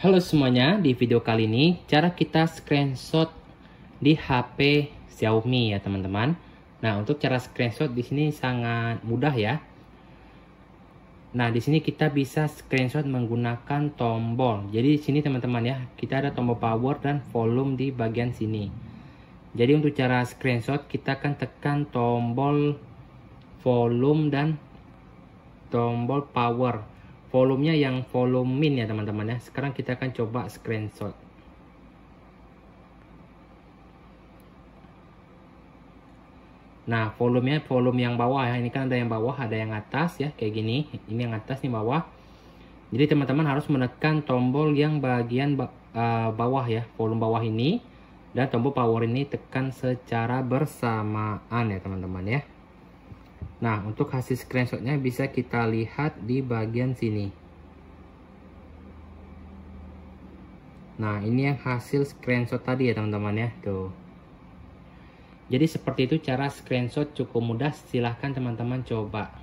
Halo semuanya, di video kali ini cara kita screenshot di HP Xiaomi ya teman-teman. Nah, untuk cara screenshot di sini sangat mudah ya. Nah, di sini kita bisa screenshot menggunakan tombol. Jadi di sini teman-teman ya, kita ada tombol power dan volume di bagian sini. Jadi untuk cara screenshot kita akan tekan tombol volume dan tombol power volumenya yang volume min ya teman-teman ya sekarang kita akan coba screenshot nah volumenya volume yang bawah ya ini kan ada yang bawah ada yang atas ya kayak gini ini yang atas nih bawah jadi teman-teman harus menekan tombol yang bagian eh, bawah ya, volume bawah ini dan tombol power ini tekan secara bersamaan ya teman-teman ya. Nah, untuk hasil screenshotnya bisa kita lihat di bagian sini. Nah, ini yang hasil screenshot tadi ya teman-teman ya. Tuh. Jadi seperti itu cara screenshot cukup mudah. Silahkan teman-teman coba.